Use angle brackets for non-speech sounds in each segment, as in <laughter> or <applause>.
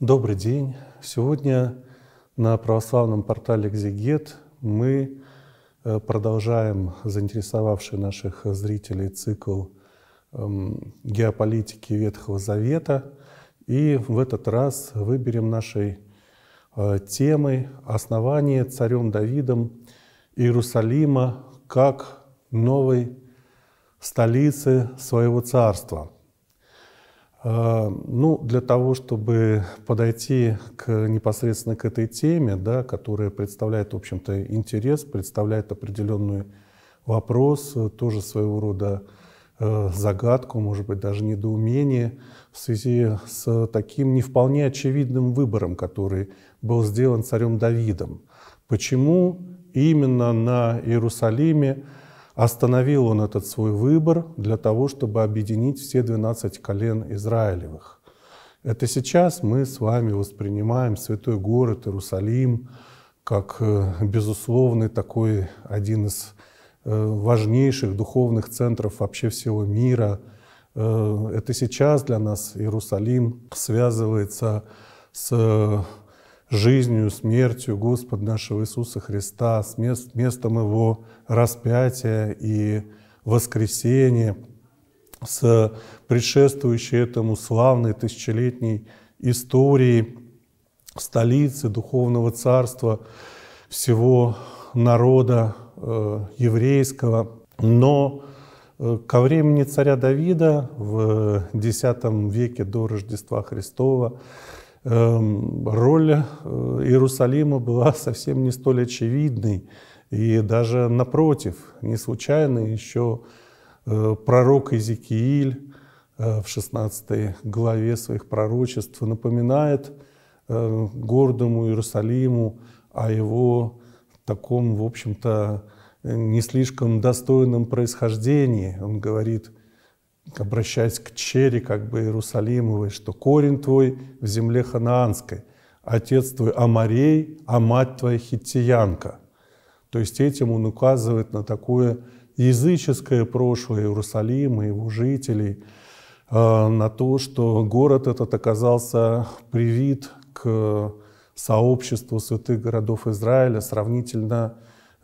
Добрый день! Сегодня на православном портале «Экзегет» мы э, продолжаем заинтересовавший наших зрителей цикл эм, геополитики Ветхого Завета. И в этот раз выберем нашей э, темой основание царем Давидом Иерусалима как новой столицы своего царства – а, ну, для того, чтобы подойти к, непосредственно к этой теме, да, которая представляет, в общем-то, интерес, представляет определенный вопрос, э, тоже своего рода э, загадку, может быть, даже недоумение в связи с таким не вполне очевидным выбором, который был сделан царем Давидом. Почему именно на Иерусалиме Остановил он этот свой выбор для того, чтобы объединить все 12 колен Израилевых. Это сейчас мы с вами воспринимаем святой город Иерусалим как, э, безусловный, такой один из э, важнейших духовных центров вообще всего мира. Э, это сейчас для нас Иерусалим связывается с жизнью, смертью Господа нашего Иисуса Христа, с мест, местом Его распятия и воскресения, с предшествующей этому славной тысячелетней истории столицы духовного царства всего народа э, еврейского. Но э, ко времени царя Давида в X э, веке до Рождества Христова Эм, роль э, Иерусалима была <laughs> совсем не столь очевидной. И даже напротив, не случайно еще э, пророк Иезекииль э, в 16 главе своих пророчеств напоминает гордому Иерусалиму о его таком, в общем-то, не слишком достойном происхождении. Он говорит, обращаясь к чере, как бы Иерусалимовой, что корень твой в земле ханаанской, отец твой Амарей, а мать твоя хиттиянка. То есть этим он указывает на такое языческое прошлое Иерусалима, его жителей, э, на то, что город этот оказался привит к э, сообществу святых городов Израиля сравнительно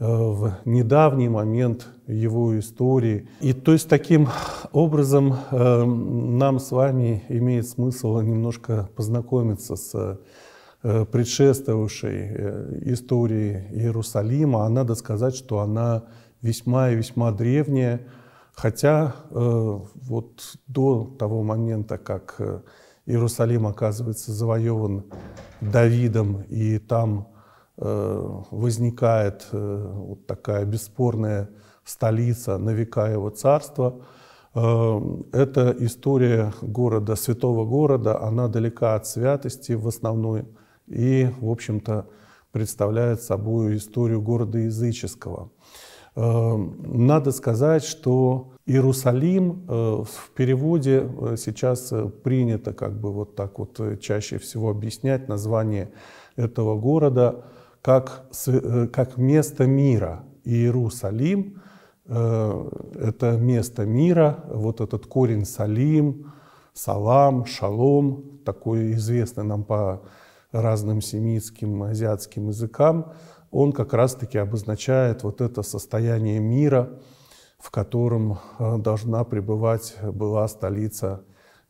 Э, в недавний момент его истории. И то есть таким образом э, нам с вами имеет смысл немножко познакомиться с э, предшествовавшей истории Иерусалима. А надо сказать, что она весьма и весьма древняя, хотя вот до того момента, как Иерусалим оказывается завоеван Давидом, и там Э, возникает э, вот такая бесспорная столица на века его царства. Э, эта история города, святого города, она далека от святости в основной и, в общем-то, представляет собой историю города языческого. Надо сказать, что Иерусалим в переводе сейчас принято как бы вот так вот чаще всего объяснять название этого города – как, э, как место мира. Иерусалим э, – это место мира, вот этот корень «салим», «салам», «шалом», такой известный нам по разным семитским, азиатским языкам, он как раз-таки обозначает вот это состояние мира, в котором э, должна пребывать была столица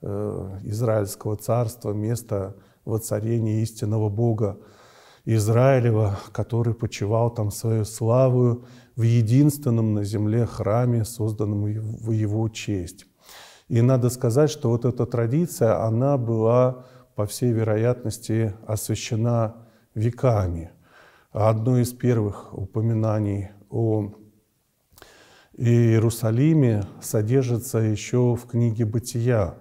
Израильского царства, место воцарения истинного Бога – Израилева, который почивал там свою славу в единственном на земле храме, созданном в его честь. И надо сказать, что вот эта традиция, она была, по всей вероятности, освящена веками. Одно из первых упоминаний о Иерусалиме содержится еще в книге «Бытия»,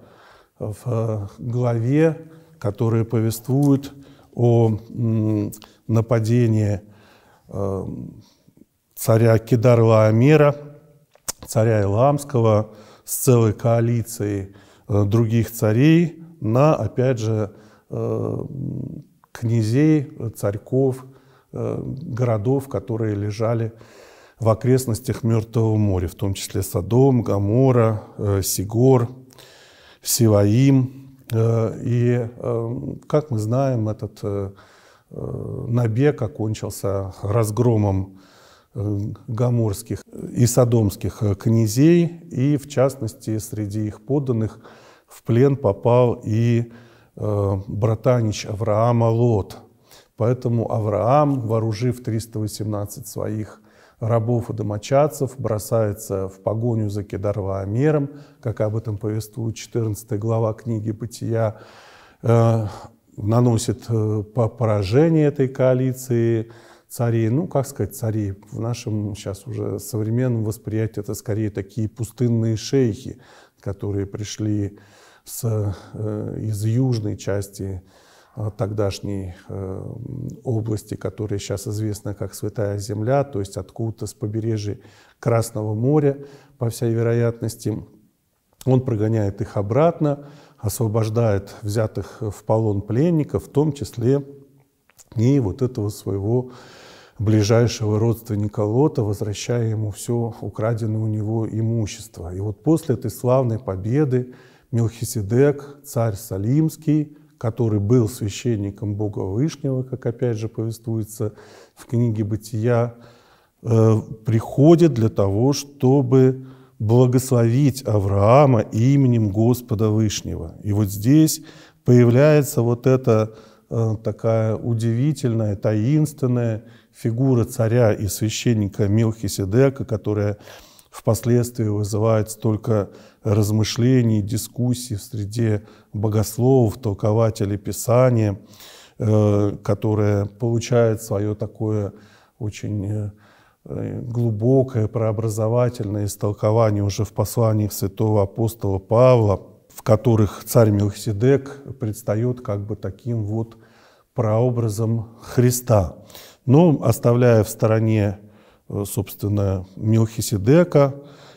в э, главе, которая повествует о нападении э, царя Кидарла Амера, царя Иламского, с целой коалицией э, других царей на, опять же, э, князей, царьков, городов, которые лежали в окрестностях Мертвого моря, в том числе Содом, Гамора, Сигор, Сиваим – Э, и, эм, как мы знаем, этот э, э, набег окончился разгромом гаморских и садомских князей, и, в частности, среди их подданных в плен попал и братанич Авраама Лот. Поэтому Авраам, вооружив 318 своих рабов и домочадцев, бросается в погоню за Кедарва Амером, как об этом повествует 14 глава книги «Бытия», э, наносит э, поражение этой коалиции царей, ну, как сказать, царей, в нашем сейчас уже современном восприятии это скорее такие пустынные шейхи, которые пришли с, э, из южной части Э, тогдашней э, области, которая сейчас известна как Святая Земля, то есть откуда-то с побережья Красного моря, по всей вероятности. Он прогоняет их обратно, освобождает взятых в полон пленников, в том числе и вот этого своего ближайшего родственника Лота, возвращая ему все украденное у него имущество. И вот после этой славной победы Мелхиседек, царь Салимский, который был священником Бога Вышнего, как опять же повествуется в книге «Бытия», э, приходит для того, чтобы благословить Авраама именем Господа Вышнего. И вот здесь появляется вот эта э, такая удивительная, таинственная фигура царя и священника Милхиседека, которая впоследствии вызывает столько размышлений, дискуссий в среде богословов, толкователей Писания, э, которое получает свое такое очень э, глубокое преобразовательное истолкование уже в посланиях святого апостола Павла, в которых царь Мелхиседек предстает как бы таким вот прообразом Христа. Но оставляя в стороне Э, собственно, Милхиседека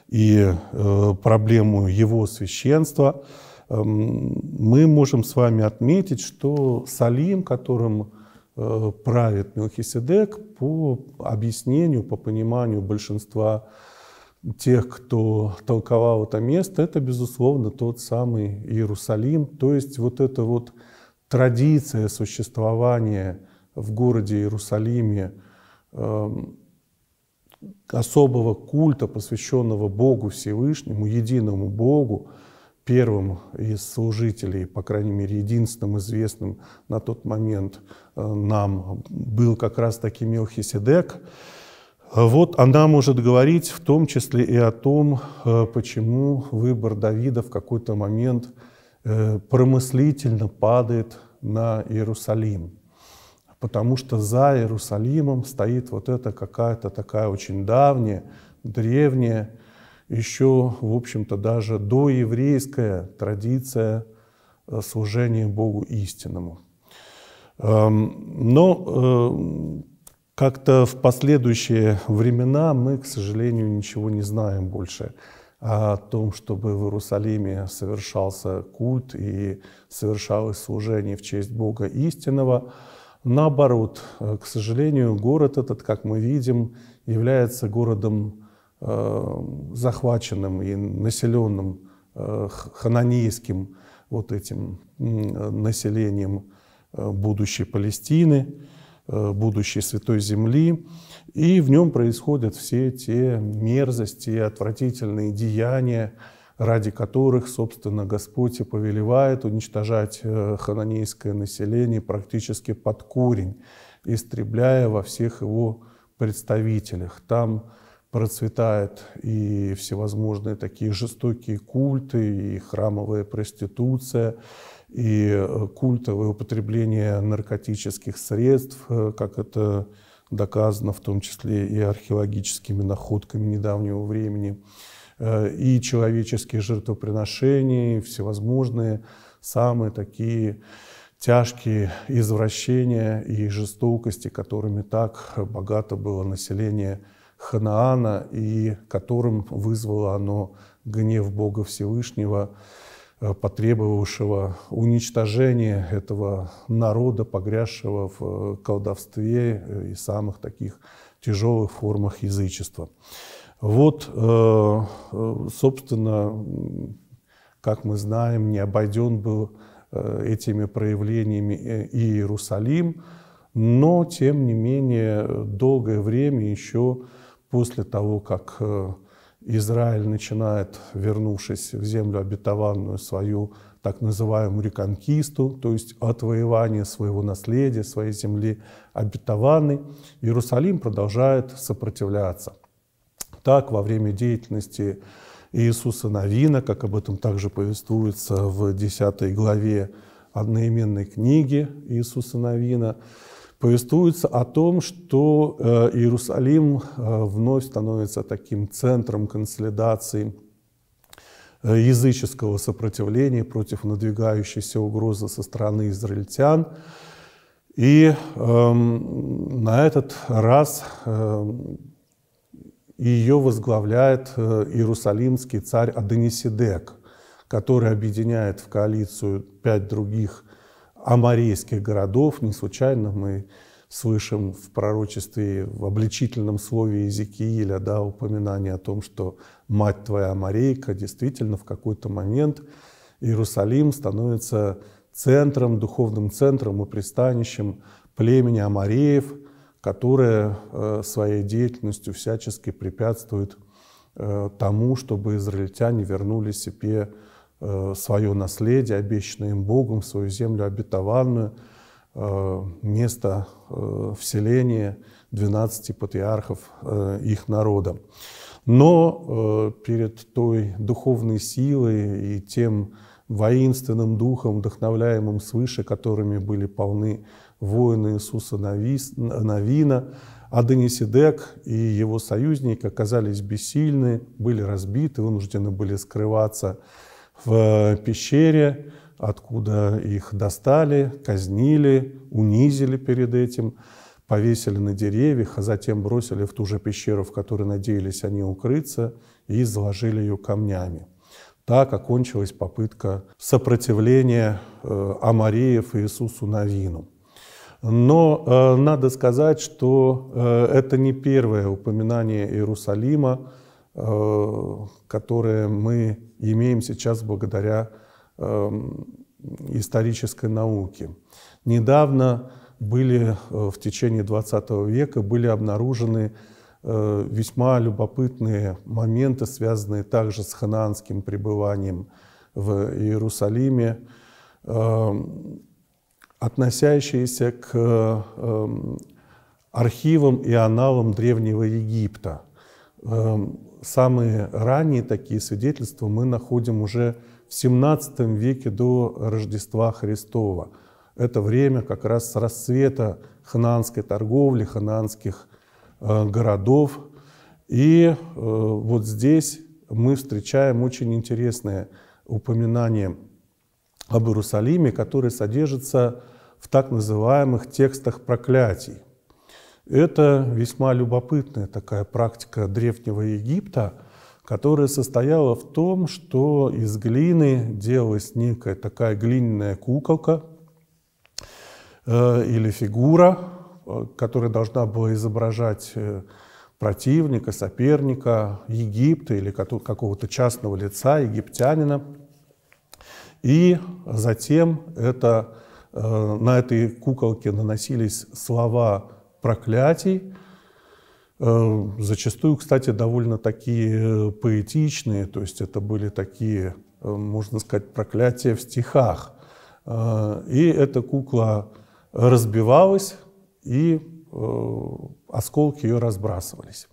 и э, проблему его священства, эм, мы можем с вами отметить, что Салим, которым э, правит Милхиседек, по объяснению, по пониманию большинства тех, кто толковал это место, это, безусловно, тот самый Иерусалим. То есть вот эта вот традиция существования в городе Иерусалиме эм, особого культа, посвященного Богу Всевышнему, единому Богу, первым из служителей, по крайней мере, единственным известным на тот момент э, нам был как раз таки Мелхиседек. Вот она может говорить в том числе и о том, э, почему выбор Давида в какой-то момент э, промыслительно падает на Иерусалим потому что за Иерусалимом стоит вот эта какая-то такая очень давняя, древняя, еще, в общем-то, даже доеврейская традиция э, служения Богу истинному. Эм, но э, как-то в последующие времена мы, к сожалению, ничего не знаем больше о том, чтобы в Иерусалиме совершался культ и совершалось служение в честь Бога истинного – Наоборот, э, к сожалению, город этот, как мы видим, является городом э, захваченным и населенным э, хананейским вот этим э, населением э, будущей Палестины, э, будущей Святой Земли. И в нем происходят все те мерзости, отвратительные деяния, ради которых, собственно, Господь и повелевает уничтожать э, хананейское население практически под корень, истребляя во всех его представителях. Там процветают и всевозможные такие жестокие культы, и храмовая проституция, и э, культовое употребление наркотических средств, э, как это доказано в том числе и археологическими находками недавнего времени. Э, и человеческие жертвоприношения, всевозможные самые такие тяжкие извращения и жестокости, которыми так богато было население Ханаана и которым вызвало оно гнев Бога Всевышнего, э, потребовавшего уничтожения этого народа, погрязшего в э, колдовстве и самых таких тяжелых формах язычества. Вот, э, э, собственно, как мы знаем, не обойден был э, этими проявлениями и Иерусалим, но, тем не менее, долгое время еще после того, как Израиль начинает, вернувшись в землю обетованную, свою так называемую реконкисту, то есть отвоевание своего наследия, своей земли обетованной, Иерусалим продолжает сопротивляться – так, во время деятельности Иисуса Новина, как об этом также повествуется в 10 главе одноименной книги Иисуса Новина, повествуется о том, что э, Иерусалим э, вновь становится таким центром консолидации э, языческого сопротивления против надвигающейся угрозы со стороны израильтян. И э, на этот раз эм, и ее возглавляет э, иерусалимский царь Аденисидек, который объединяет в коалицию пять других амарейских городов. Не случайно мы слышим в пророчестве, в обличительном слове Иезекииля да, упоминание о том, что мать твоя Марейка действительно в какой-то момент Иерусалим становится центром, духовным центром и пристанищем племени Амареев – которая э, своей деятельностью всячески препятствует э, тому, чтобы израильтяне вернули себе э, свое наследие, обещанное им Богом, свою землю обетованную, место вселения 12 патриархов их народа. Но перед той духовной силой и тем воинственным духом, вдохновляемым свыше, которыми были полны воины Иисуса Навина, Аденисидек и его союзники оказались бессильны, были разбиты, вынуждены были скрываться в э, пещере, откуда их достали, казнили, унизили перед этим, повесили на деревьях, а затем бросили в ту же пещеру, в которой надеялись они укрыться, и заложили ее камнями. Так окончилась попытка сопротивления э, Амареев Иисусу Навину. Но э, надо сказать, что э, это не первое упоминание Иерусалима, э, которое мы имеем сейчас благодаря э, исторической науке. Недавно были э, в течение 20 века были обнаружены э, весьма любопытные моменты, связанные также с ханаанским пребыванием в Иерусалиме. Э, относящиеся к эм, архивам и аналам Древнего Египта. Эм, самые ранние такие свидетельства мы находим уже в XVII веке до Рождества Христова. Это время как раз расцвета хананской торговли, хананских э, городов. И э, вот здесь мы встречаем очень интересное упоминание об Иерусалиме, который содержится в так называемых текстах проклятий. Это весьма любопытная такая практика Древнего Египта, которая состояла в том, что из глины делалась некая такая глиняная куколка э, или фигура, э, которая должна была изображать э, противника, соперника Египта или какого-то частного лица, египтянина – и затем это, э, на этой куколке наносились слова проклятий, э, зачастую, кстати, довольно такие э, поэтичные, то есть это были такие, можно сказать, проклятия в стихах. И эта кукла разбивалась, и осколки ее разбрасывались.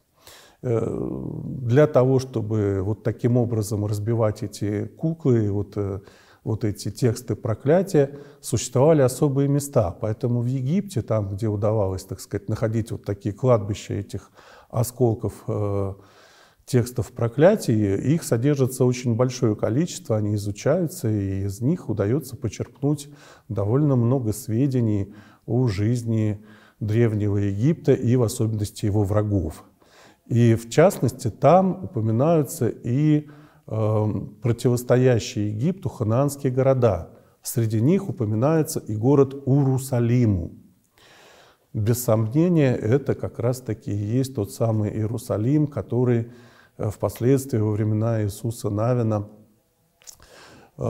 Для того, чтобы вот таким образом разбивать эти куклы, вот вот эти тексты проклятия, существовали особые места. Поэтому в Египте, там, где удавалось, так сказать, находить вот такие кладбища этих осколков э, текстов проклятий, их содержится очень большое количество, они изучаются, и из них удается почерпнуть довольно много сведений о жизни Древнего Египта и в особенности его врагов. И в частности там упоминаются и Эм, противостоящие Египту хананские города. Среди них упоминается и город Урусалиму. Без сомнения, это как раз-таки и есть тот самый Иерусалим, который э, впоследствии во времена Иисуса Навина э,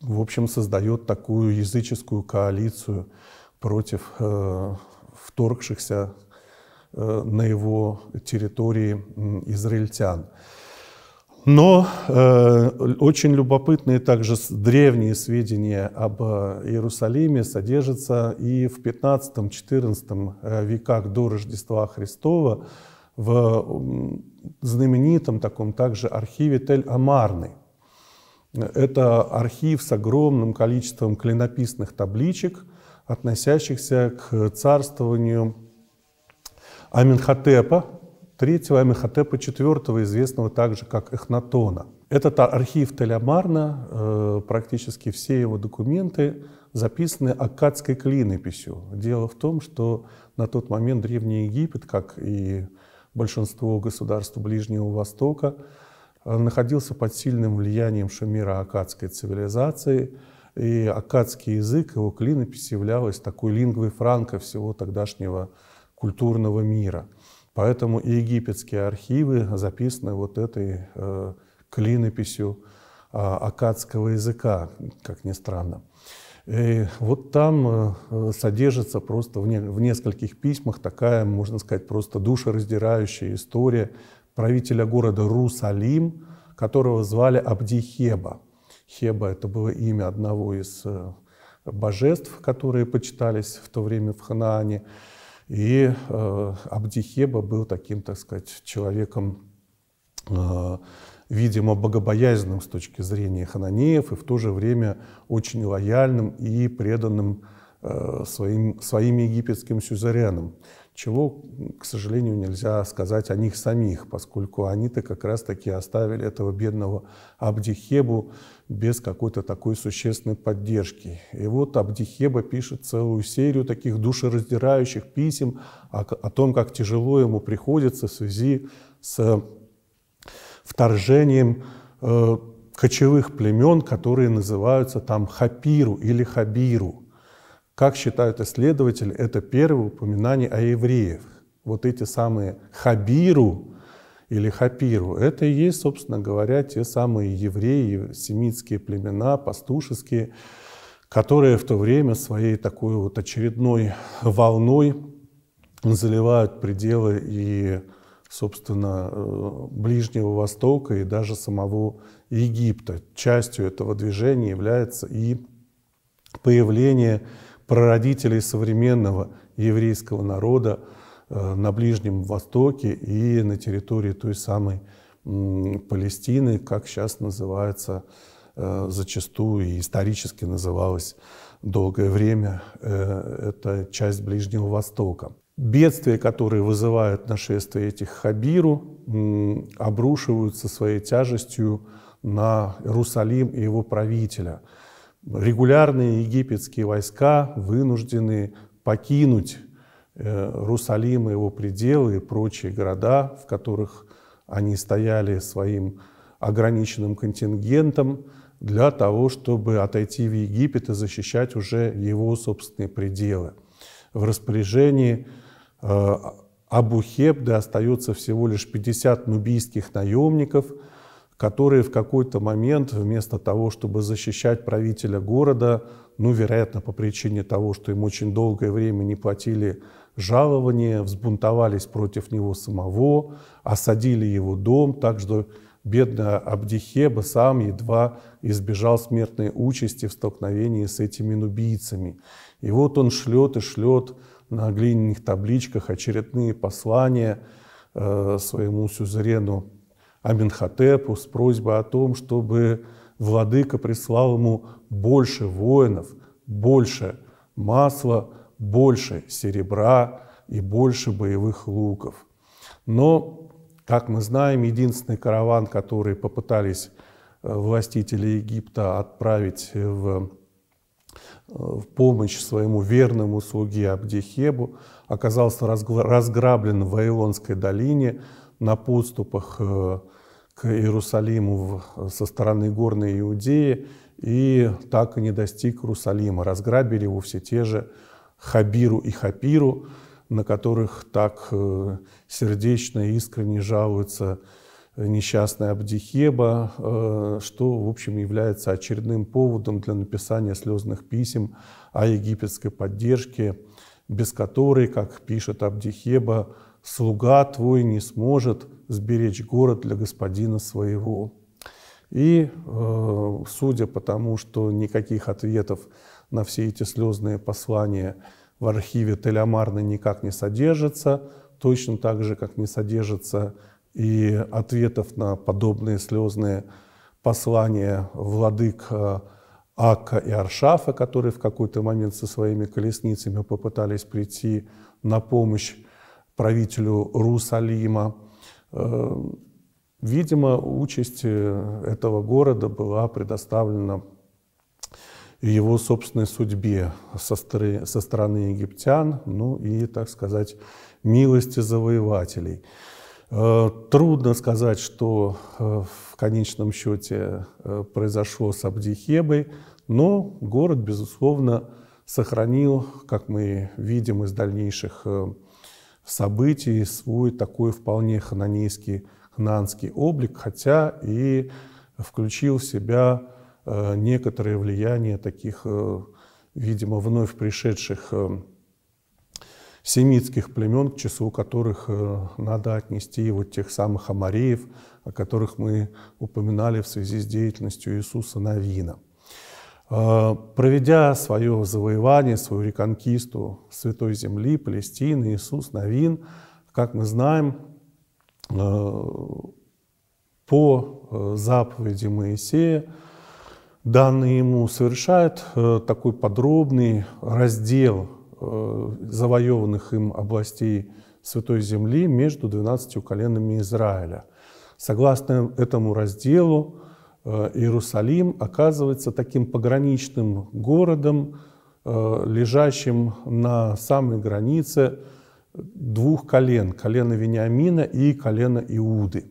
в общем, создает такую языческую коалицию против э, вторгшихся на его территории израильтян. Но э, очень любопытные также древние сведения об э, Иерусалиме содержатся и в 15-14 э, веках до Рождества Христова в знаменитом таком также архиве Тель-Амарны. Это архив с огромным количеством клинописных табличек, относящихся к царствованию Аминхотепа, третьего Амехотепа IV, известного также как Эхнатона. Этот архив Телямарна, э, практически все его документы записаны аккадской клинописью. Дело в том, что на тот момент Древний Египет, как и большинство государств Ближнего Востока, э, находился под сильным влиянием шумера аккадской цивилизации, и аккадский язык, его клинопись являлась такой лингвой франка всего тогдашнего культурного мира – Поэтому и египетские архивы записаны вот этой э, клинописью э, акадского языка, как ни странно. И вот там э, содержится просто в, не, в нескольких письмах такая, можно сказать, просто душераздирающая история правителя города Русалим, которого звали Абдихеба. Хеба – это было имя одного из э, божеств, которые почитались в то время в Ханаане. И э, Абдихеба был таким, так сказать, человеком, э, видимо, богобоязненным с точки зрения хананеев и в то же время очень лояльным и преданным э, своим, своим египетским сюзеренам чего, к сожалению, нельзя сказать о них самих, поскольку они-то как раз-таки оставили этого бедного Абдихебу без какой-то такой существенной поддержки. И вот Абдихеба пишет целую серию таких душераздирающих писем о, о том, как тяжело ему приходится в связи с э, вторжением э, кочевых племен, которые называются там хапиру или хабиру – как считают исследователи, это первое упоминание о евреях. Вот эти самые хабиру или хапиру, это и есть, собственно говоря, те самые евреи, семитские племена, пастушеские, которые в то время своей такой вот очередной волной заливают пределы и, собственно, э, Ближнего Востока и даже самого Египта. Частью этого движения является и появление прародителей современного еврейского народа э, на Ближнем Востоке и на территории той самой Палестины, как сейчас называется э, зачастую и исторически называлась долгое время, э, это часть Ближнего Востока. Бедствия, которые вызывают нашествие этих Хабиру, обрушиваются своей тяжестью на Иерусалим и его правителя – регулярные египетские войска вынуждены покинуть э, Русалим и его пределы и прочие города, в которых они стояли своим ограниченным контингентом для того, чтобы отойти в Египет и защищать уже его собственные пределы. В распоряжении э, Абу Хебды остается всего лишь 50 нубийских наемников – которые в какой-то момент вместо того, чтобы защищать правителя города, ну, вероятно, по причине того, что им очень долгое время не платили жалования, взбунтовались против него самого, осадили его дом, так что бедный Абдихеба сам едва избежал смертной участи в столкновении с этими нубийцами. И вот он шлет и шлет на глиняных табличках очередные послания э, своему сюзерену Аминхотепу с просьбой о том, чтобы владыка прислал ему больше воинов, больше масла, больше серебра и больше боевых луков. Но, как мы знаем, единственный караван, который попытались э, властители Египта отправить в, э, в помощь своему верному слуге Абдихебу, оказался разграблен в Вавилонской долине на подступах э, к Иерусалиму со стороны горной Иудеи и так и не достиг Иерусалима. Разграбили его все те же Хабиру и Хапиру, на которых так э, сердечно и искренне жалуется несчастная Абдихеба, э, что, в общем, является очередным поводом для написания слезных писем о египетской поддержке, без которой, как пишет Абдихеба, «слуга твой не сможет сберечь город для господина своего. И, э, судя по тому, что никаких ответов на все эти слезные послания в архиве Телямарны никак не содержится, точно так же, как не содержится и ответов на подобные слезные послания владык э, Акка и Аршафа, которые в какой-то момент со своими колесницами попытались прийти на помощь правителю Русалима. Э, видимо, участь э, этого города была предоставлена его собственной судьбе со, стороны, со стороны египтян, ну и, так сказать, милости завоевателей. Э, трудно сказать, что в конечном счете произошло с Абдихебой, но город, безусловно, сохранил, как мы видим из дальнейших событий свой такой вполне хананейский, хананский облик, хотя и включил в себя э, некоторые влияния таких, э, видимо, вновь пришедших э, семитских племен, к числу которых надо отнести вот тех самых амареев, о которых мы упоминали в связи с деятельностью Иисуса Навина – Э, проведя свое завоевание, свою реконкисту Святой Земли, Палестины, Иисус Новин, как мы знаем, э, по э, заповеди Моисея, данные ему, совершает такой подробный раздел завоеванных им областей Святой Земли между 12 коленами Израиля. Согласно этому разделу, Э, Иерусалим оказывается таким пограничным городом, э, лежащим на самой границе двух колен, колена Вениамина и колена Иуды.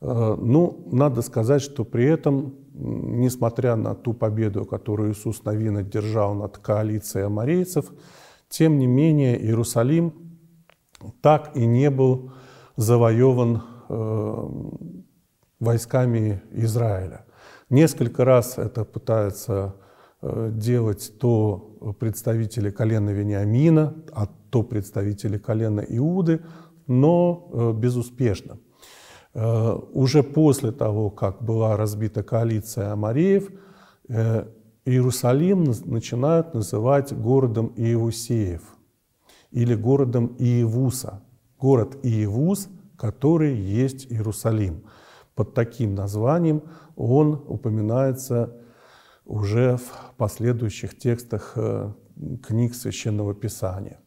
Э, ну, надо сказать, что при этом, несмотря на ту победу, которую Иисус Новин одержал над коалицией аморейцев, тем не менее Иерусалим так и не был завоеван войсками Израиля. Несколько раз это пытаются э, делать то представители колена Вениамина, а то представители колена Иуды, но э, безуспешно. Э, уже после того, как была разбита коалиция Амареев, Иерусалим начинают называть городом Иевусеев или городом Иевуса. Город Иевус, который есть Иерусалим – под таким названием, он упоминается уже в последующих текстах э, книг Священного Писания.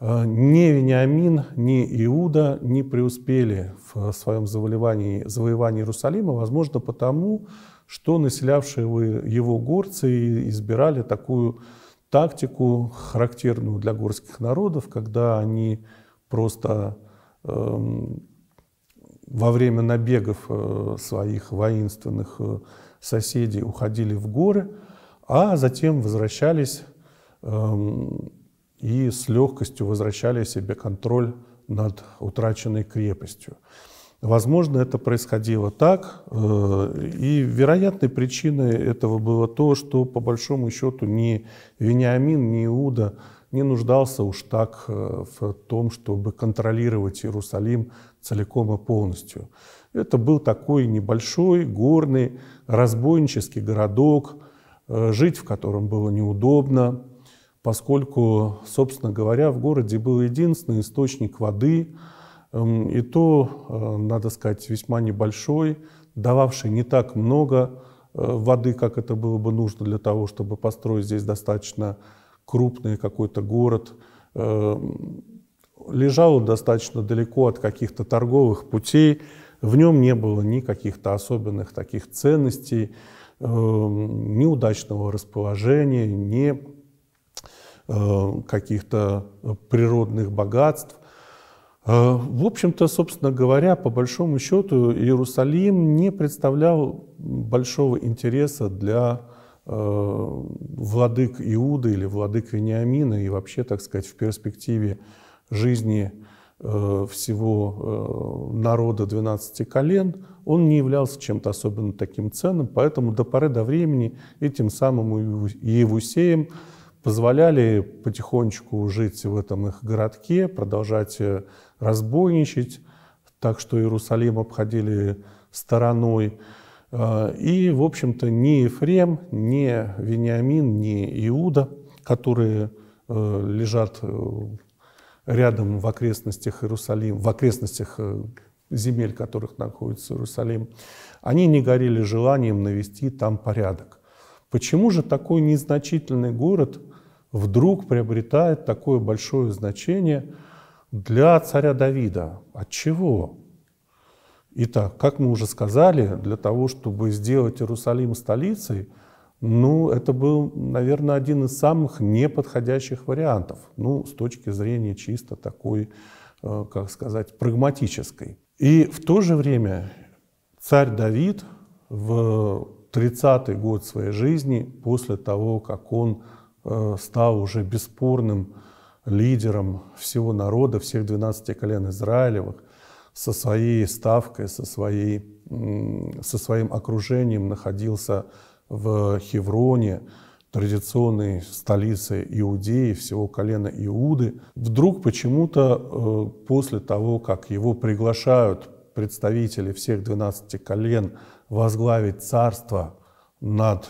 Э, ни Вениамин, ни Иуда не преуспели в своем завоевании, завоевании Иерусалима, возможно, потому, что населявшие его горцы избирали такую тактику, характерную для горских народов, когда они просто эм, во время набегов э, своих воинственных э, соседей уходили в горы, а затем возвращались эм, и с легкостью возвращали себе контроль над утраченной крепостью. Возможно, это происходило так, э, и вероятной причиной этого было то, что по большому счету ни Вениамин, ни Иуда не нуждался уж так в том, чтобы контролировать Иерусалим целиком и полностью. Это был такой небольшой, горный, разбойнический городок, э, жить в котором было неудобно, поскольку, собственно говоря, в городе был единственный источник воды, эм, и то, э, надо сказать, весьма небольшой, дававший не так много э, воды, как это было бы нужно для того, чтобы построить здесь достаточно крупный какой-то город, лежал достаточно далеко от каких-то торговых путей, в нем не было никаких то особенных таких ценностей, эм, неудачного расположения, не э, каких-то природных богатств. Э, в общем-то, собственно говоря, по большому счету Иерусалим не представлял большого интереса для э, владык Иуды или владык Вениамина и вообще, так сказать, в перспективе жизни э, всего э, народа 12 колен, он не являлся чем-то особенно таким ценным, поэтому до поры до времени этим самым Евусеем позволяли потихонечку жить в этом их городке, продолжать э, разбойничать, так что Иерусалим обходили стороной. И, в общем-то, ни Ефрем, ни Вениамин, ни Иуда, которые лежат рядом в окрестностях Иерусалима, в окрестностях э, земель, которых находится Иерусалим, они не горели желанием навести там порядок. Почему же такой незначительный город вдруг приобретает такое большое значение для царя Давида? От чего? Итак, как мы уже сказали, для того, чтобы сделать Иерусалим столицей – ну, это был, наверное, один из самых неподходящих вариантов, ну, с точки зрения чисто такой, э, как сказать, прагматической. И в то же время царь Давид в 30-й год своей жизни, после того, как он э, стал уже бесспорным лидером всего народа, всех 12 колен Израилевых, со своей ставкой, со, своей, со своим окружением находился в Хевроне, традиционной столице Иудеи, всего колена Иуды, вдруг почему-то э, после того, как его приглашают представители всех 12 колен возглавить царство над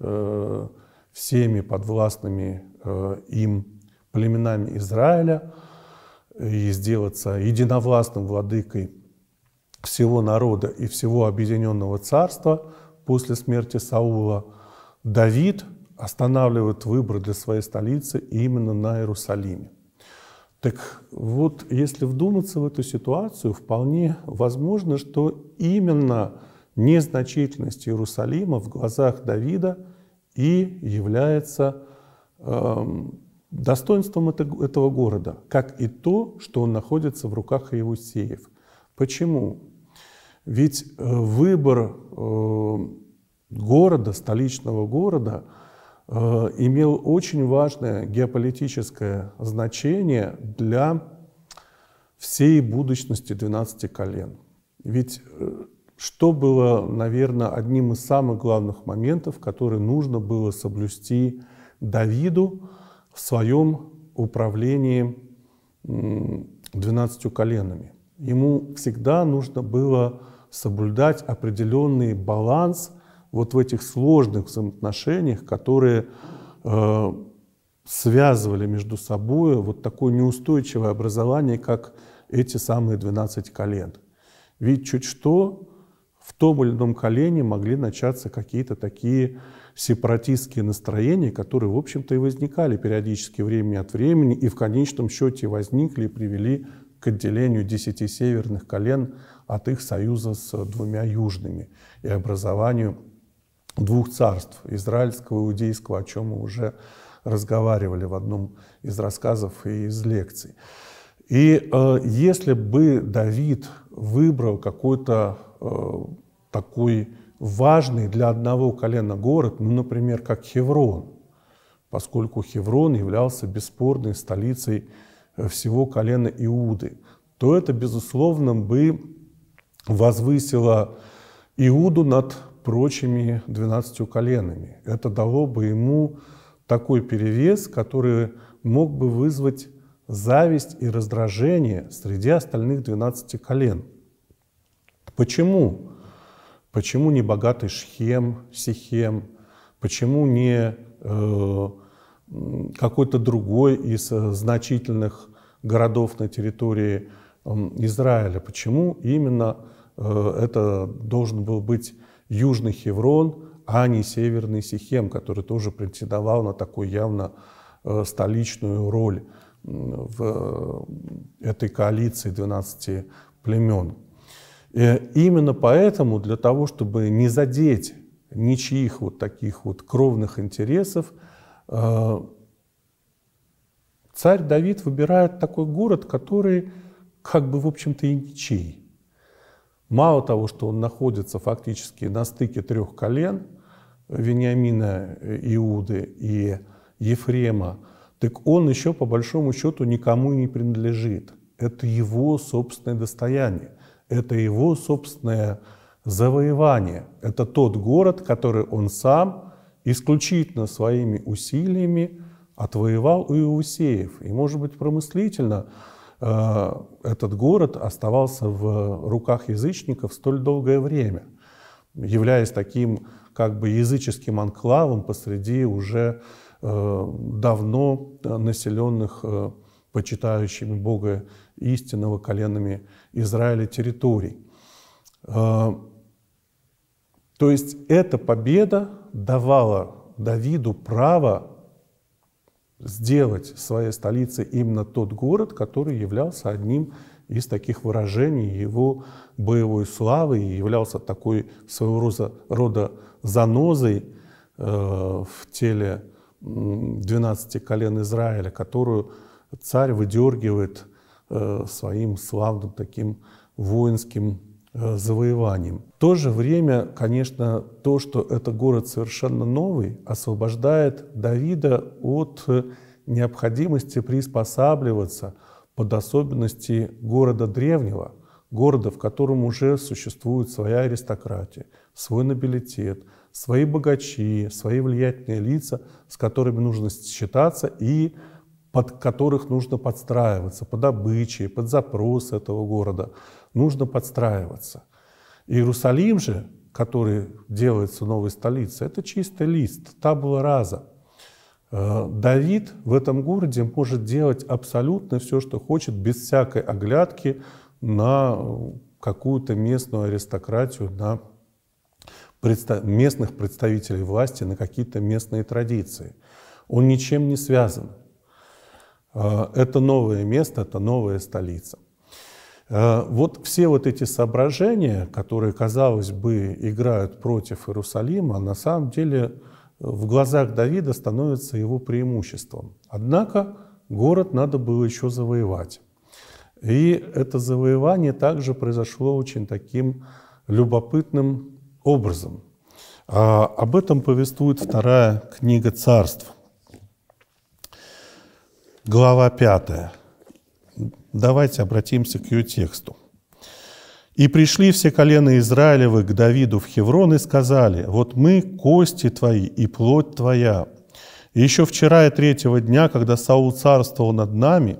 э, всеми подвластными э, им племенами Израиля и сделаться единовластным владыкой всего народа и всего объединенного царства – после смерти Саула Давид останавливает выбор для своей столицы именно на Иерусалиме. Так вот, если вдуматься в эту ситуацию, вполне возможно, что именно незначительность Иерусалима в глазах Давида и является эм, достоинством это, этого города, как и то, что он находится в руках Иеусеев. Почему? Ведь э, выбор э, города, столичного города, э, имел очень важное геополитическое значение для всей будущности 12 колен. Ведь что было, наверное, одним из самых главных моментов, которые нужно было соблюсти Давиду в своем управлении 12 коленами. Ему всегда нужно было соблюдать определенный баланс вот в этих сложных взаимоотношениях, которые э, связывали между собой вот такое неустойчивое образование, как эти самые 12 колен. Ведь чуть что, в том или ином колене могли начаться какие-то такие сепаратистские настроения, которые, в общем-то, и возникали периодически время от времени, и в конечном счете возникли и привели к отделению десяти северных колен от их союза с двумя южными и образованию двух царств, израильского и иудейского, о чем мы уже разговаривали в одном из рассказов и из лекций. И э, если бы Давид выбрал какой-то э, такой важный для одного колена город, ну, например, как Хеврон, поскольку Хеврон являлся бесспорной столицей э, всего колена Иуды, то это, безусловно, бы возвысило Иуду над прочими двенадцатью коленами. Это дало бы ему такой перевес, который мог бы вызвать зависть и раздражение среди остальных двенадцати колен. Почему? Почему не богатый Шхем, Сихем? Почему не э, какой-то другой из э, значительных городов на территории э, Израиля? Почему именно Э, это должен был быть Южный Хеврон, а не Северный Сихем, который тоже претендовал на такую явно э, столичную роль в э, этой коалиции 12 племен. И именно поэтому для того, чтобы не задеть ничьих вот таких вот кровных интересов, царь Давид выбирает такой город, который как бы, в общем-то, и ничей. Мало того, что он находится фактически на стыке трех колен, э, Вениамина, э, Иуды и Ефрема, так он еще по большому счету никому не принадлежит. Это его собственное достояние, это его собственное завоевание. Это тот город, который он сам исключительно своими усилиями отвоевал у иусеев. И, может быть, промыслительно Э, этот город оставался в руках язычников столь долгое время, являясь таким как бы языческим анклавом посреди уже э, давно населенных э, почитающими Бога истинного коленами Израиля территорий. То есть эта победа давала Давиду право сделать своей столицей именно тот город, который являлся одним из таких выражений его боевой славы и являлся такой своего рода, занозой э, в теле 12 колен Израиля, которую царь выдергивает э, своим славным таким воинским Э, завоеванием. В то же время, конечно, то, что это город совершенно новый, освобождает Давида от э, необходимости приспосабливаться под особенности города древнего, города, в котором уже существует своя аристократия, свой нобилитет, свои богачи, свои влиятельные лица, с которыми нужно считаться и под которых нужно подстраиваться, под обычаи, под запросы этого города – нужно подстраиваться. Иерусалим же, который делается новой столицей, это чистый лист, табула раза. Э, Давид в этом городе может делать абсолютно все, что хочет, без всякой оглядки на какую-то местную аристократию, на местных представителей власти, на какие-то местные традиции. Он ничем не связан. Э, это новое место, это новая столица. Э, вот все вот эти соображения, которые, казалось бы, играют против Иерусалима, на самом деле э, в глазах Давида становятся его преимуществом. Однако город надо было еще завоевать. И это завоевание также произошло очень таким любопытным образом. А, об этом повествует вторая книга царств, глава пятая. Давайте обратимся к ее тексту. «И пришли все колена Израилевы к Давиду в Хеврон и сказали, «Вот мы, кости твои и плоть твоя. И еще вчера и третьего дня, когда Саул царствовал над нами,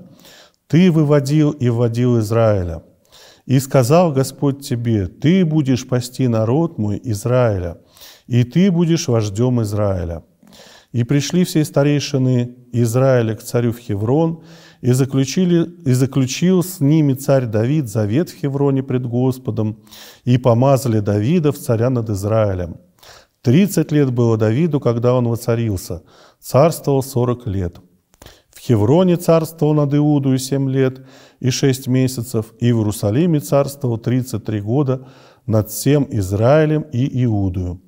ты выводил и вводил Израиля. И сказал Господь тебе, ты будешь пасти народ мой Израиля, и ты будешь вождем Израиля». И пришли все старейшины Израиля к царю в Хеврон, и, заключили, «И заключил с ними царь Давид завет в Хевроне пред Господом, и помазали Давида в царя над Израилем. Тридцать лет было Давиду, когда он воцарился, царствовал сорок лет. В Хевроне царствовал над Иудою семь лет и шесть месяцев, и в Иерусалиме царствовал тридцать три года над всем Израилем и Иудою.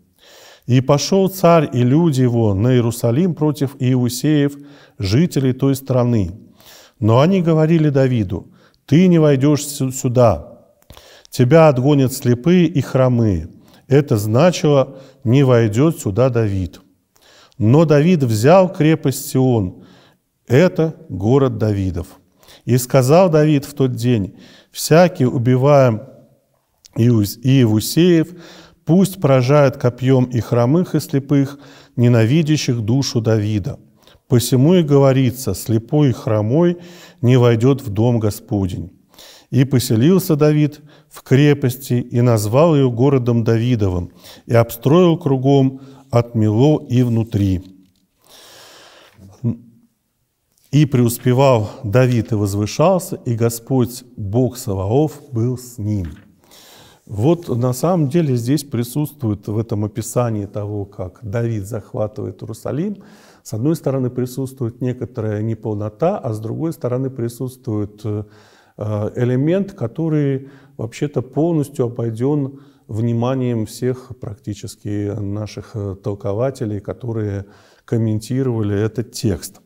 И пошел царь и люди его на Иерусалим против иусеев, жителей той страны, но они говорили Давиду, «Ты не войдешь сюда, тебя отгонят слепые и хромые». Это значило «не войдет сюда Давид». Но Давид взял крепость Сион, это город Давидов. И сказал Давид в тот день, «Всякий, убиваем Иевусеев, пусть поражает копьем и хромых, и слепых, ненавидящих душу Давида». Посему и говорится, слепой и хромой не войдет в дом Господень. И поселился Давид в крепости и назвал ее городом Давидовым, и обстроил кругом от Мило и внутри. И преуспевал Давид и возвышался, и Господь Бог Саваоф был с ним. Вот на самом деле здесь присутствует в этом описании того, как Давид захватывает Иерусалим – с одной стороны присутствует некоторая неполнота, а с другой стороны присутствует э, элемент, который вообще-то полностью обойден вниманием всех практически наших э, толкователей, которые комментировали этот текст.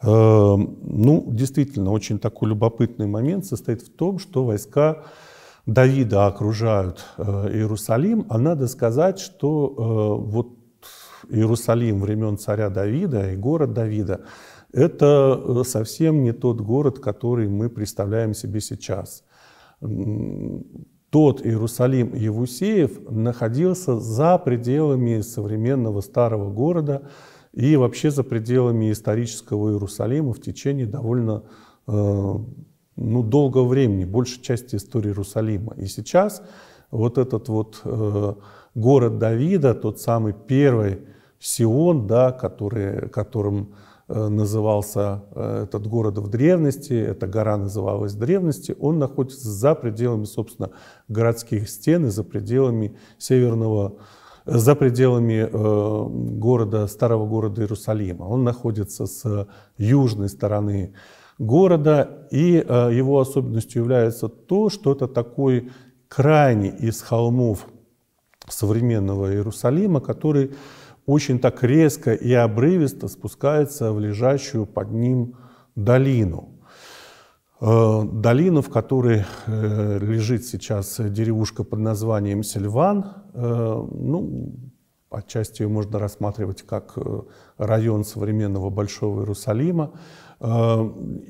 Э, ну, действительно, очень такой любопытный момент состоит в том, что войска Давида окружают Иерусалим, а надо сказать, что вот Иерусалим времен царя Давида и город Давида, это э, совсем не тот город, который мы представляем себе сейчас. Тот Иерусалим Евусеев находился за пределами современного старого города и вообще за пределами исторического Иерусалима в течение довольно э, ну, долгого времени, большей части истории Иерусалима. И сейчас вот этот вот э, город Давида, тот самый первый Сион, да, который, которым э, назывался э, этот город в древности, эта гора называлась в древности, он находится за пределами, собственно, городских стен и за пределами северного, за пределами э, города, старого города Иерусалима. Он находится с южной стороны города, и его особенностью является то, что это такой крайний из холмов современного Иерусалима, который очень так резко и обрывисто спускается в лежащую под ним долину. Э, долину, в которой э, лежит сейчас деревушка под названием Сильван, э, ну, отчасти ее можно рассматривать как район современного Большого Иерусалима.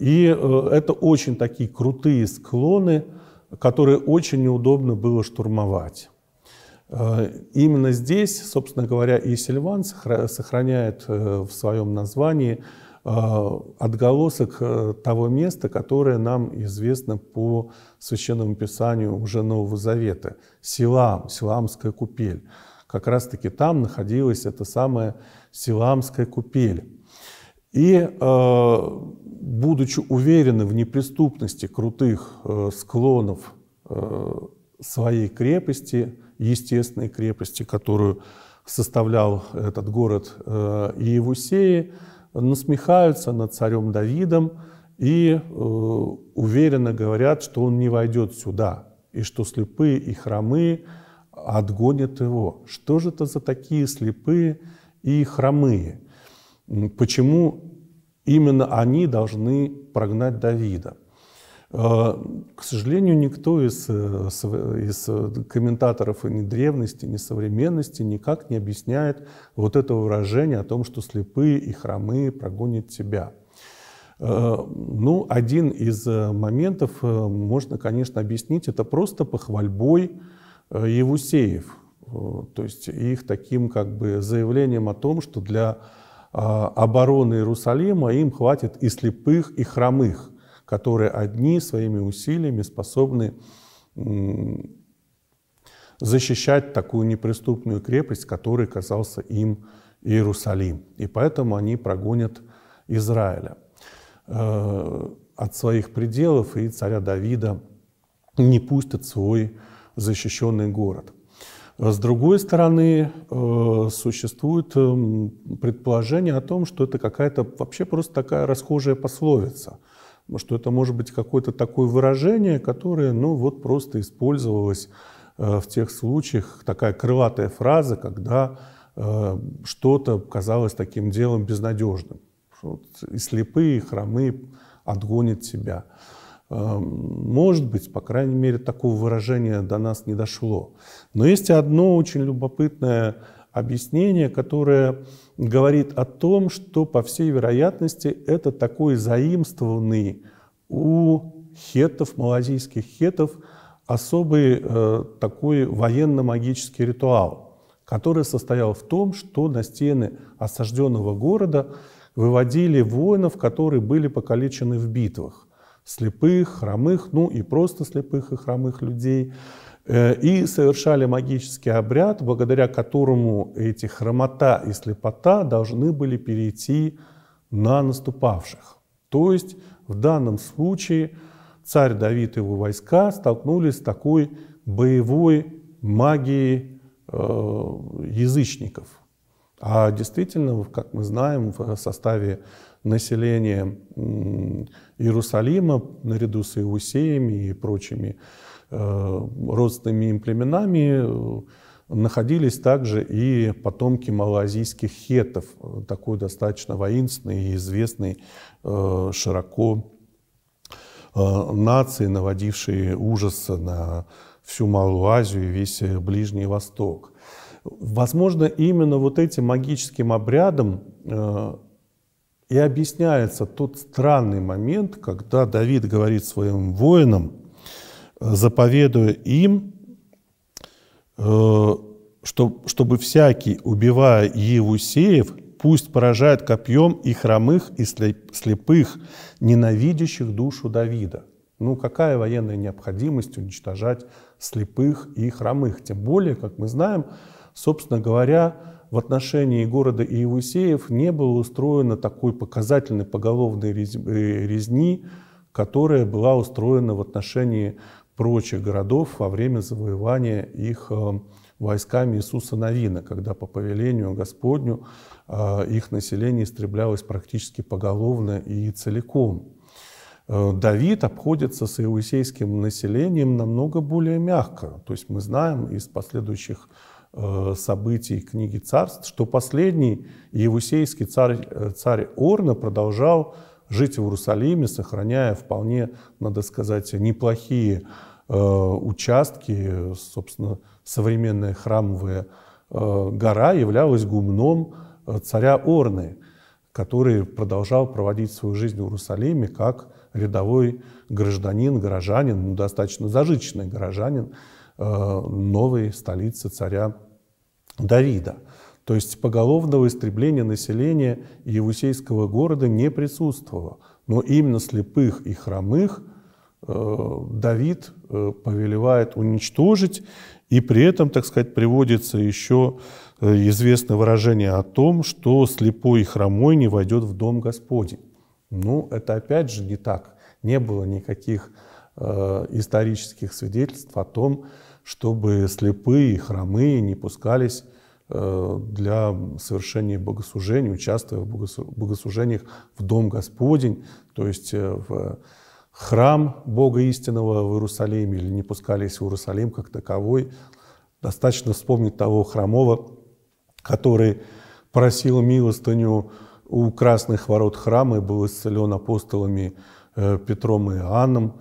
И это очень такие крутые склоны, которые очень неудобно было штурмовать. Э, именно здесь, собственно говоря, и Сильван сохраняет э, в своем названии э, отголосок того места, которое нам известно по Священному Писанию уже Нового Завета – Силам, Силамская купель. Как раз-таки там находилась эта самая Силамская купель. И, будучи уверены в неприступности крутых склонов своей крепости, естественной крепости, которую составлял этот город э, Иевусеи, насмехаются над царем Давидом и э, уверенно говорят, что он не войдет сюда, и что слепые и хромые отгонят его. Что же это за такие слепые и хромые? Почему именно они должны прогнать Давида? А, к сожалению, никто из, э, из э, комментаторов ни древности, ни современности никак не объясняет вот этого выражения о том, что слепые и хромые прогонят тебя. Э, ну, один из моментов можно, конечно, объяснить, это просто похвальбой Евусеев, то есть их таким как бы заявлением о том, что для а, обороны Иерусалима им хватит и слепых, и хромых – которые одни своими усилиями способны защищать такую неприступную крепость, которой казался им Иерусалим. И поэтому они прогонят Израиля э, от своих пределов и царя Давида не пустят свой защищенный город. С другой стороны, э, существует предположение о том, что это какая-то вообще просто такая расхожая пословица – что это может быть какое-то такое выражение, которое, ну, вот просто использовалось э, в тех случаях, такая крылатая фраза, когда э, что-то казалось таким делом безнадежным. и слепые, и хромые отгонят тебя. Эм, может быть, по крайней мере, такого выражения до нас не дошло. Но есть одно очень любопытное объяснение, которое говорит о том, что, по всей вероятности, это такой заимствованный у хетов, малазийских хетов, особый э, такой военно-магический ритуал, который состоял в том, что на стены осажденного города выводили воинов, которые были покалечены в битвах слепых, хромых, ну и просто слепых и хромых людей. Э, и совершали магический обряд, благодаря которому эти хромота и слепота должны были перейти на наступавших. То есть в данном случае царь Давид и его войска столкнулись с такой боевой магией э, язычников. А действительно, как мы знаем, в составе населения Иерусалима наряду с Иусеями и прочими Э, родственными им племенами э, находились также и потомки малоазийских хетов, э, такой достаточно воинственный и известный широко нации, наводившие ужаса на всю Малую Азию и весь Ближний Восток. Возможно, именно вот этим магическим обрядом и объясняется тот странный момент, когда Давид говорит своим воинам – заповедуя им, э, чтобы всякий, убивая Евусеев, пусть поражает копьем и хромых, и слепых, ненавидящих душу Давида. Ну, какая военная необходимость уничтожать слепых и хромых? Тем более, как мы знаем, собственно говоря, в отношении города Иевусеев не было устроено такой показательной поголовной э, резни, которая была устроена в отношении прочих городов во время завоевания их э, войсками Иисуса Новина, когда по повелению Господню э, их население истреблялось практически поголовно и целиком. Э, Давид обходится с иусейским населением намного более мягко. То есть мы знаем из последующих событий книги царств, что последний иусейский царь, царь Орна продолжал жить в Иерусалиме, сохраняя вполне, надо сказать, неплохие Э, участки, собственно, современная храмовая э, гора являлась гумном э, царя Орны, который продолжал проводить свою жизнь в Иерусалиме как рядовой гражданин, горожанин, ну, достаточно зажиточный горожанин новой столицы царя Давида. То есть поголовного истребления населения Евусейского города не присутствовало, но именно слепых и хромых – Э, Давид э, повелевает уничтожить, и при этом, так сказать, приводится еще э, известное выражение о том, что слепой и хромой не войдет в дом Господень. Ну, это опять же не так. Не было никаких э, исторических свидетельств о том, чтобы слепые и хромые не пускались э, для совершения богослужений, участвуя в богослужениях в Дом Господень, то есть в храм Бога истинного в Иерусалиме или не пускались в Иерусалим как таковой. Достаточно вспомнить того храмового, который просил милостыню у красных ворот храма и был исцелен апостолами э, Петром и Иоанном.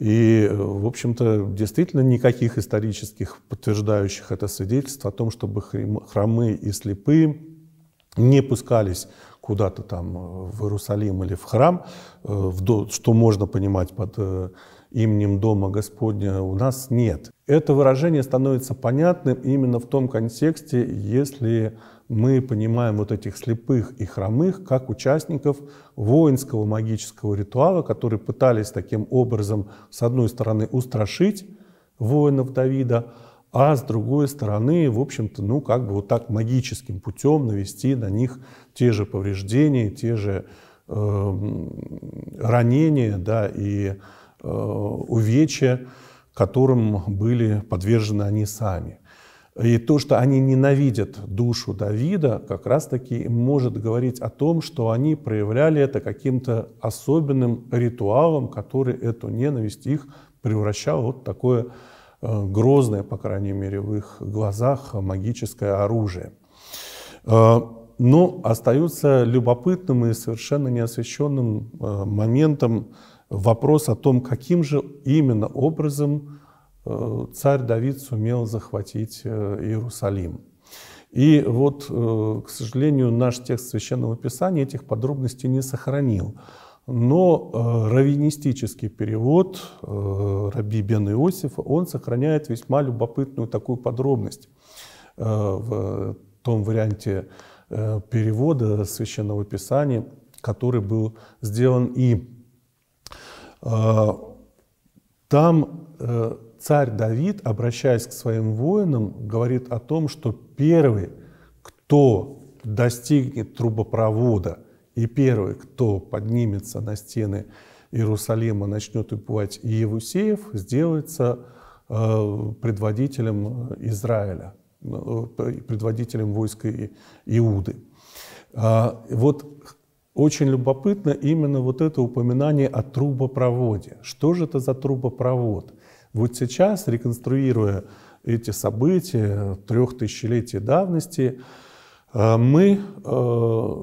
И, э, в общем-то, действительно никаких исторических подтверждающих это свидетельств о том, чтобы храмы и слепые не пускались куда-то там э, в Иерусалим или в храм, э, что можно понимать под э, именем Дома Господня, у нас нет. Это выражение становится понятным именно в том контексте, если мы понимаем вот этих слепых и хромых как участников воинского магического ритуала, которые пытались таким образом, с одной стороны, устрашить воинов Давида, а с другой стороны, в общем-то, ну, как бы вот так магическим путем навести на них те же повреждения, те же э, ранения, да, и э, увечья, которым были подвержены они сами. И то, что они ненавидят душу Давида, как раз-таки может говорить о том, что они проявляли это каким-то особенным ритуалом, который эту ненависть их превращал вот такое Э, грозное, по крайней мере, в их глазах магическое оружие. Э, но остается любопытным и совершенно неосвещенным э, моментом вопрос о том, каким же именно образом царь Давид сумел захватить Иерусалим. И вот, к сожалению, наш текст Священного Писания этих подробностей не сохранил. Но э, раввинистический перевод э, Раби Бен Иосифа, он сохраняет весьма любопытную такую подробность э, в том варианте э, перевода Священного Писания, который был сделан и Э, там э, царь Давид, обращаясь к своим воинам, говорит о том, что первый, кто достигнет трубопровода – и первый, кто поднимется на стены Иерусалима, начнет убивать Иевусеев, сделается э, предводителем Израиля, ну, э, предводителем войска Иуды. А, вот очень любопытно именно вот это упоминание о трубопроводе. Что же это за трубопровод? Вот сейчас, реконструируя эти события трех тысячелетий давности, Э, мы э,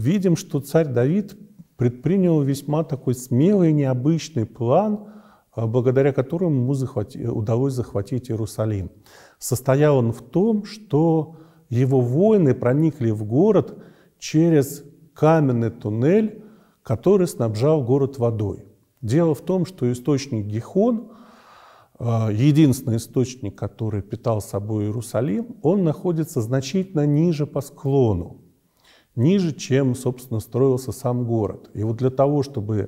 видим, что царь Давид предпринял весьма такой смелый, необычный план, э, благодаря которому ему удалось захватить Иерусалим. Состоял он в том, что его воины проникли в город через каменный туннель, который снабжал город водой. Дело в том, что источник Гихон – Э, единственный источник, который питал собой Иерусалим, он находится значительно ниже по склону, ниже, чем, собственно, строился сам город. И вот для того, чтобы э,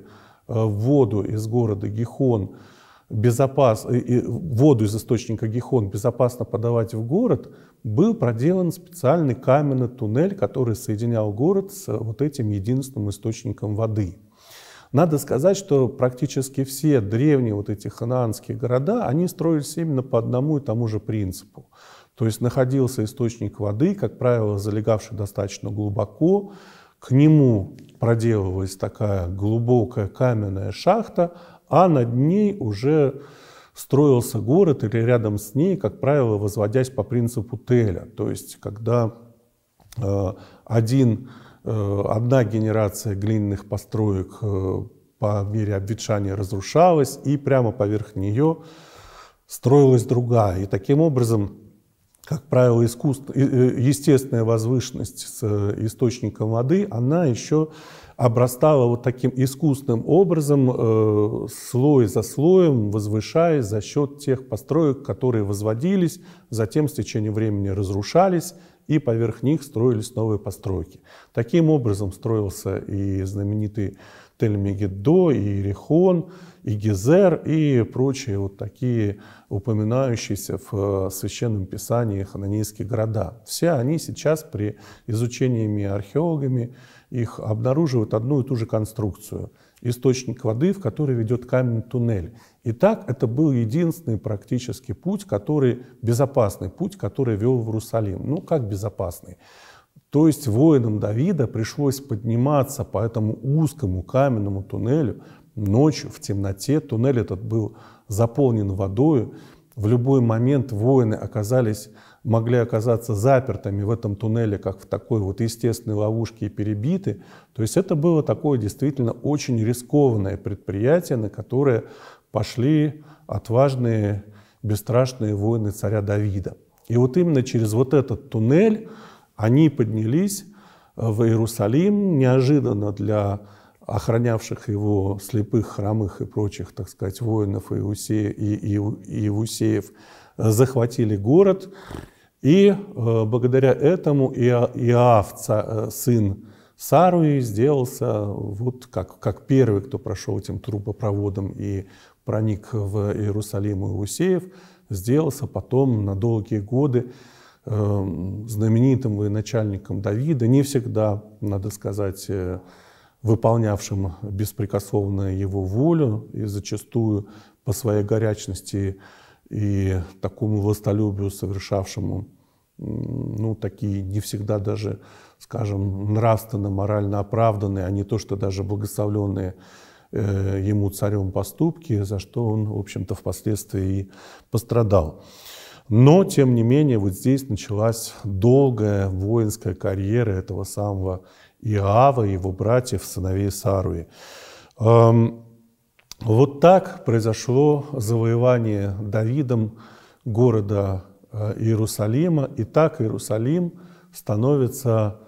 воду из города Гихон безопас... Э, воду из источника Гихон безопасно подавать в город, был проделан специальный каменный туннель, который соединял город с вот этим единственным источником воды – надо сказать, что практически все древние вот эти ханаанские города, они строились именно по одному и тому же принципу. То есть находился источник воды, как правило, залегавший достаточно глубоко, к нему проделывалась такая глубокая каменная шахта, а над ней уже строился город или рядом с ней, как правило, возводясь по принципу теля. То есть когда э, один Э, одна генерация глиняных построек э, по мере обветшания разрушалась, и прямо поверх нее строилась другая. И таким образом, как правило, искусство, э, естественная возвышенность с источником воды, она еще обрастала вот таким искусственным образом, слой за слоем, возвышаясь за счет тех построек, которые возводились, затем с течением времени разрушались, и поверх них строились новые постройки. Таким образом строился и знаменитый Тель-Мегиддо, и Иерихон, и Гезер, и прочие вот такие упоминающиеся в э, Священном Писании хананейские города. Все они сейчас при изучении археологами их обнаруживают одну и ту же конструкцию. Источник воды, в который ведет каменный туннель. Итак, это был единственный практически путь, который, безопасный путь, который вел в Иерусалим. Ну, как безопасный? То есть воинам Давида пришлось подниматься по этому узкому каменному туннелю ночью в темноте. Туннель этот был заполнен водой. В любой момент воины оказались, могли оказаться запертыми в этом туннеле, как в такой вот естественной ловушке и перебиты. То есть это было такое действительно очень рискованное предприятие, на которое пошли отважные, бесстрашные воины царя Давида. И вот именно через вот этот туннель они поднялись э, в Иерусалим, неожиданно для охранявших его слепых, хромых и прочих, так сказать, воинов Иусеев, и, и, Иусеев э, захватили город. И э, благодаря этому Иа, Иав, ца, э, сын Саруи, сделался вот как, как первый, кто прошел этим трубопроводом и проник в Иерусалим и Иусеев, сделался потом на долгие годы эм, знаменитым военачальником Давида, не всегда, надо сказать, э, выполнявшим беспрекословно его волю и зачастую по своей горячности и такому властолюбию совершавшему ну, такие не всегда даже, скажем, нравственно, морально оправданные, а не то, что даже благословленные Э, ему царем поступки, за что он, в общем-то, впоследствии и пострадал. Но, тем не менее, вот здесь началась долгая воинская карьера этого самого Иава и его братьев, сыновей Саруи. Эм, вот так произошло завоевание Давидом города э, Иерусалима, и так Иерусалим становится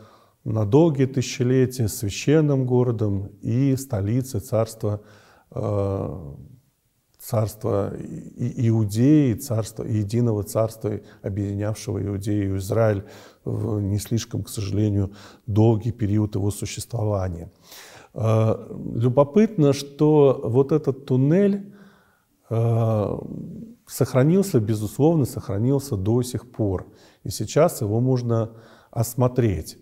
на долгие тысячелетия священным городом и столицей царства, э, царства Иудеи, царства, единого царства, объединявшего Иудею и Израиль в не слишком, к сожалению, долгий период его существования. Э, любопытно, что вот этот туннель э, сохранился, безусловно, сохранился до сих пор. И сейчас его можно осмотреть.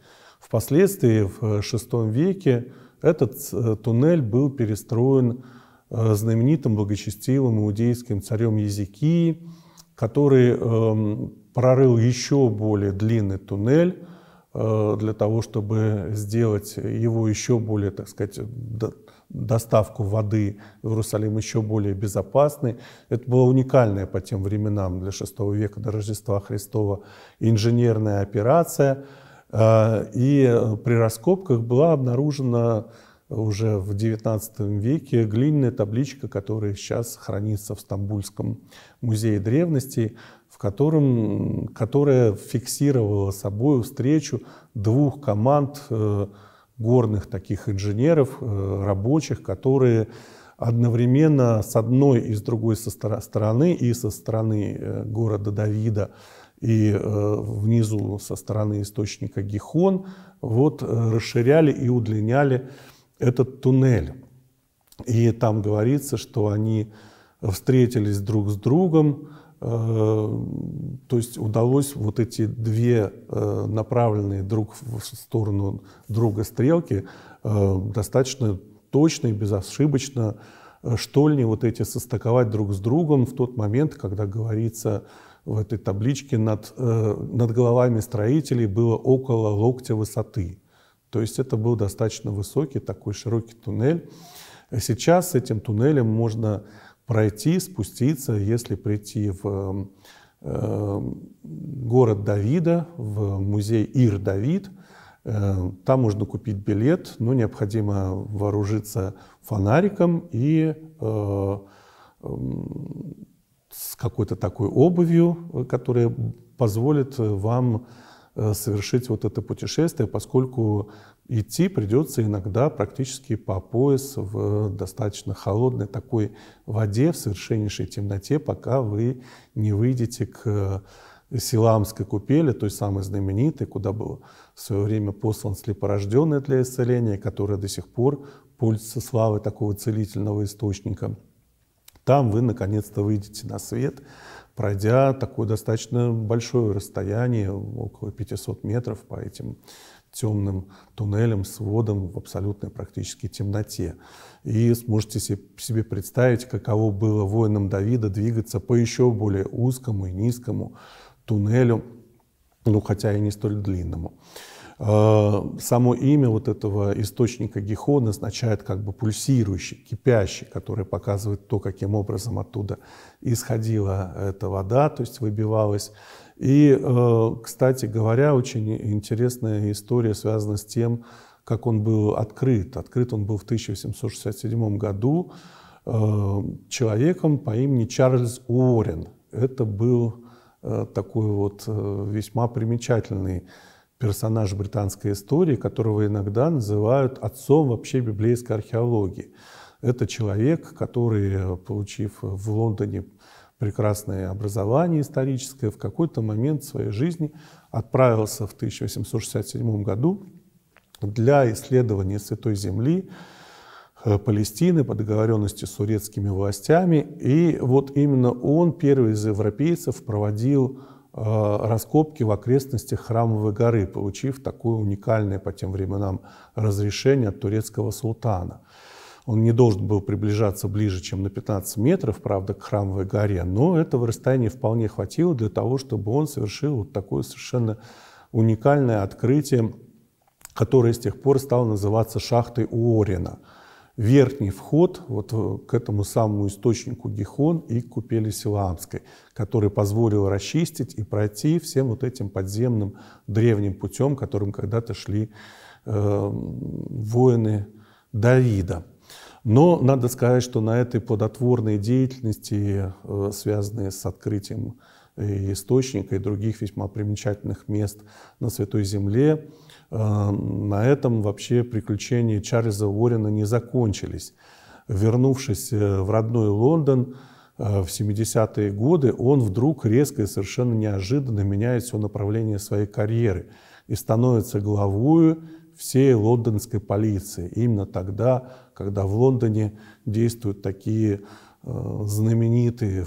Впоследствии, в VI э, веке, этот э, туннель был перестроен э, знаменитым благочестивым иудейским царем Языки, который эм, прорыл еще более длинный туннель для того, чтобы сделать его еще более, так сказать, доставку воды в Иерусалим еще более безопасной. Это была уникальная по тем временам для VI века до Рождества Христова инженерная операция – а, и при раскопках была обнаружена уже в XIX веке глиняная табличка, которая сейчас хранится в Стамбульском музее древностей, в котором, которая фиксировала собой встречу двух команд э, горных таких инженеров, э, рабочих, которые одновременно с одной и с другой со стороны, и со стороны э, города Давида, и э, внизу со стороны источника Гихон, вот э, расширяли и удлиняли этот туннель. И там говорится, что они встретились друг с другом, э, то есть удалось вот эти две направленные друг в сторону друга стрелки достаточно точно и безошибочно штольни вот эти состыковать друг с другом в тот момент, когда говорится в этой табличке над, э, над головами строителей было около локтя высоты. То есть это был достаточно высокий такой широкий туннель. Сейчас с этим туннелем можно пройти, спуститься, если прийти в э, город Давида, в музей Ир Давид. Э, там можно купить билет, но необходимо вооружиться фонариком и эм, с какой-то такой обувью, э, которая позволит э, вам э, совершить вот это путешествие, поскольку идти придется иногда практически по пояс в достаточно холодной такой воде, в совершеннейшей темноте, пока вы не выйдете к Силамской купели, той самой знаменитой, куда был в свое время послан слепорожденный для исцеления, которая до сих пор пользуется славой такого целительного источника – там вы наконец-то выйдете на свет, пройдя такое достаточно большое расстояние, около 500 метров по этим темным туннелем, сводом в абсолютной практически темноте. И сможете себе представить, каково было воинам Давида двигаться по еще более узкому и низкому туннелю, ну хотя и не столь длинному. Э, само имя вот этого источника Гихон означает как бы пульсирующий, кипящий, который показывает то, каким образом оттуда исходила эта вода, то есть выбивалась. И, э, кстати говоря, очень интересная история связана с тем, как он был открыт. Открыт он был в 1867 году э, человеком по имени Чарльз Уоррен. Это был такой вот весьма примечательный персонаж британской истории, которого иногда называют отцом вообще библейской археологии. Это человек, который, получив в Лондоне прекрасное образование историческое, в какой-то момент своей жизни отправился в 1867 году для исследования Святой Земли, э, Палестины по договоренности с турецкими властями. И вот именно он, первый из европейцев, проводил Э, раскопки в окрестностях Храмовой горы, получив такое уникальное по тем временам разрешение от турецкого султана. Он не должен был приближаться ближе, чем на 15 метров, правда, к Храмовой горе, но этого расстояния вполне хватило для того, чтобы он совершил вот такое совершенно уникальное открытие, которое с тех пор стало называться шахтой Уорина – верхний вход вот э, к этому самому источнику Гихон и купели Силаамской, который позволил расчистить и пройти всем вот этим подземным древним путем, которым когда-то шли э, воины Давида. Но надо сказать, что на этой плодотворной деятельности, э, связанной с открытием э, источника и других весьма примечательных мест на Святой Земле, Э, на этом вообще приключения Чарльза Уоррена не закончились. Вернувшись э, в родной Лондон э, в 70-е годы, он вдруг резко и совершенно неожиданно меняет все направление своей карьеры и становится главой всей лондонской полиции. Именно тогда, когда в Лондоне действуют такие знаменитые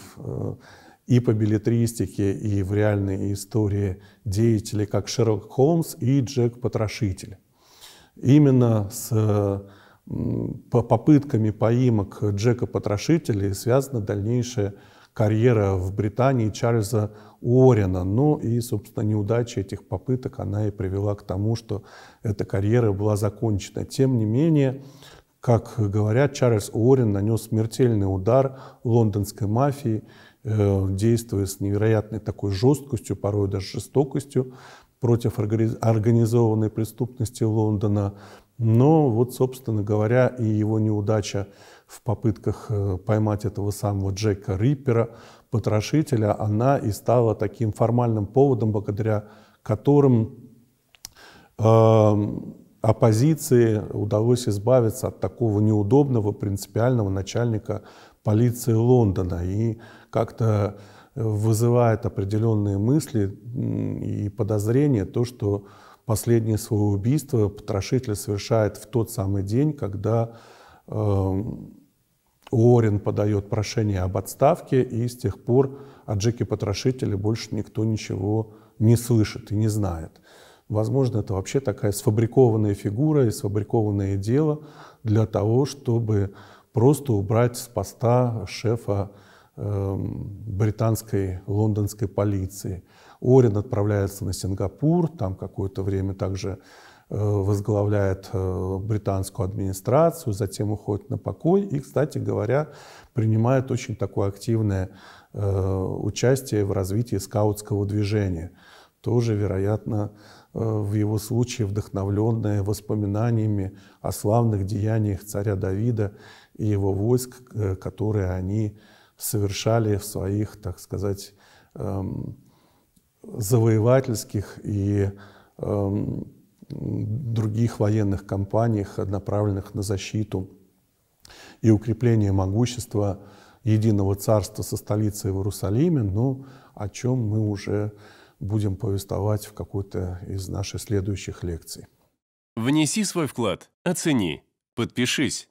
и по билетристике, и в реальной истории деятелей, как Шерлок Холмс и Джек Потрошитель. Именно с по попытками поимок Джека Потрошителя связана дальнейшая карьера в Британии Чарльза Уоррена. Ну и, собственно, неудача этих попыток, она и привела к тому, что эта карьера была закончена. Тем не менее, как говорят, Чарльз Уоррен нанес смертельный удар лондонской мафии, Э, действуя с невероятной такой жесткостью, порой даже жестокостью против организованной преступности Лондона. Но вот, собственно говоря, и его неудача в попытках э, поймать этого самого Джека Риппера, потрошителя, она и стала таким формальным поводом, благодаря которым э, оппозиции удалось избавиться от такого неудобного принципиального начальника полиции Лондона и как-то э, вызывает определенные мысли и подозрения то, что последнее свое убийство потрошитель совершает в тот самый день, когда э, Уоррен подает прошение об отставке, и с тех пор о Джеке Потрошителе больше никто ничего не слышит и не знает. Возможно, это вообще такая сфабрикованная фигура и сфабрикованное дело для того, чтобы просто убрать с поста шефа эм, британской лондонской полиции. Орин отправляется на Сингапур, там какое-то время также э, возглавляет э, британскую администрацию, затем уходит на покой и, кстати говоря, принимает очень такое активное э, участие в развитии скаутского движения. Тоже, вероятно, в его случае вдохновленное воспоминаниями о славных деяниях царя Давида и его войск, э, которые они совершали в своих, так сказать, эм, завоевательских и эм, других военных кампаниях, направленных на защиту и укрепление могущества единого царства со столицей в Иерусалиме, но ну, о чем мы уже будем повествовать в какой-то из наших следующих лекций. Внеси свой вклад, оцени, подпишись